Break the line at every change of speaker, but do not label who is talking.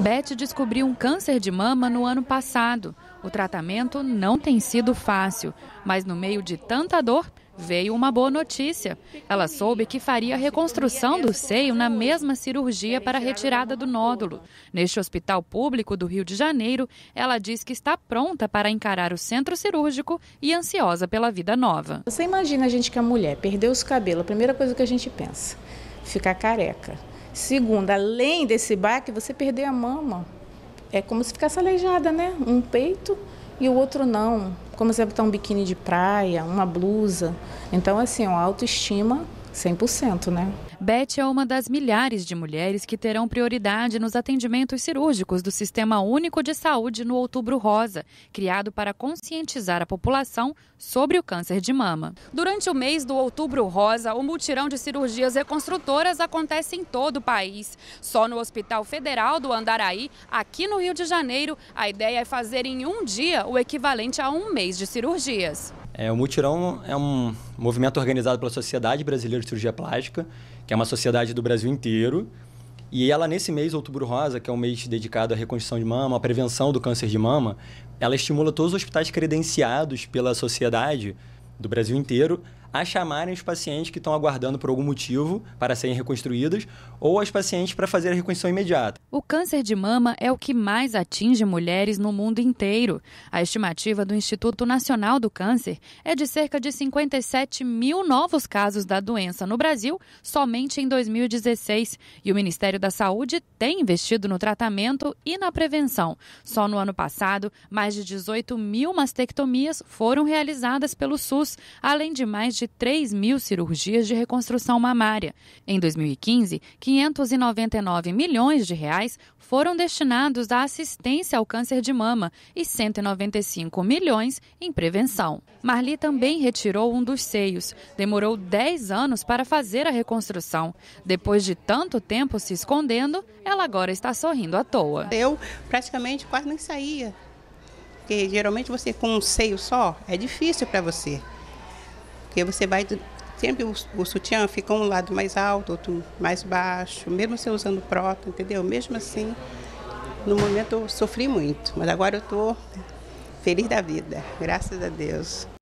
Beth descobriu um câncer de mama no ano passado. O tratamento não tem sido fácil, mas no meio de tanta dor, veio uma boa notícia. Ela soube que faria a reconstrução do seio na mesma cirurgia para a retirada do nódulo. Neste hospital público do Rio de Janeiro, ela diz que está pronta para encarar o centro cirúrgico e ansiosa pela vida nova.
Você imagina a gente que é mulher, perdeu os cabelos, a primeira coisa que a gente pensa, ficar careca. Segundo, além desse baque, você perder a mama. É como se ficasse aleijada, né? Um peito e o outro não. Como se botar um biquíni de praia, uma blusa. Então, assim, a autoestima 100%, né? Beth é uma das milhares de mulheres que terão prioridade
nos atendimentos cirúrgicos do Sistema Único de Saúde no Outubro Rosa, criado para conscientizar a população sobre o câncer de mama. Durante o mês do Outubro Rosa, o multirão de cirurgias reconstrutoras acontece em todo o país. Só no Hospital Federal do Andaraí, aqui no Rio de Janeiro, a ideia é fazer em um dia o equivalente a um mês de cirurgias.
É, o Mutirão é um movimento organizado pela Sociedade Brasileira de Cirurgia Plástica, que é uma sociedade do Brasil inteiro. E ela, nesse mês, Outubro Rosa, que é um mês dedicado à reconstrução de mama, à prevenção do câncer de mama, ela estimula todos os hospitais credenciados pela sociedade do Brasil inteiro a chamarem os pacientes que estão aguardando por algum motivo para serem reconstruídas ou as pacientes para fazer a reconstrução imediata.
O câncer de mama é o que mais atinge mulheres no mundo inteiro. A estimativa do Instituto Nacional do Câncer é de cerca de 57 mil novos casos da doença no Brasil somente em 2016 e o Ministério da Saúde tem investido no tratamento e na prevenção. Só no ano passado, mais de 18 mil mastectomias foram realizadas pelo SUS, além de mais de de 3 mil cirurgias de reconstrução mamária. Em 2015, 599 milhões de reais foram destinados à assistência ao câncer de mama e 195 milhões em prevenção. Marli também retirou um dos seios. Demorou 10 anos para fazer a reconstrução. Depois de tanto tempo se escondendo, ela agora
está sorrindo à toa. Eu praticamente quase nem saía. Porque geralmente você com um seio só é difícil para você. Porque você vai. Sempre o, o sutiã fica um lado mais alto, outro mais baixo, mesmo você usando próprio, entendeu? Mesmo assim, no momento eu sofri muito, mas agora eu estou feliz da vida, graças a Deus.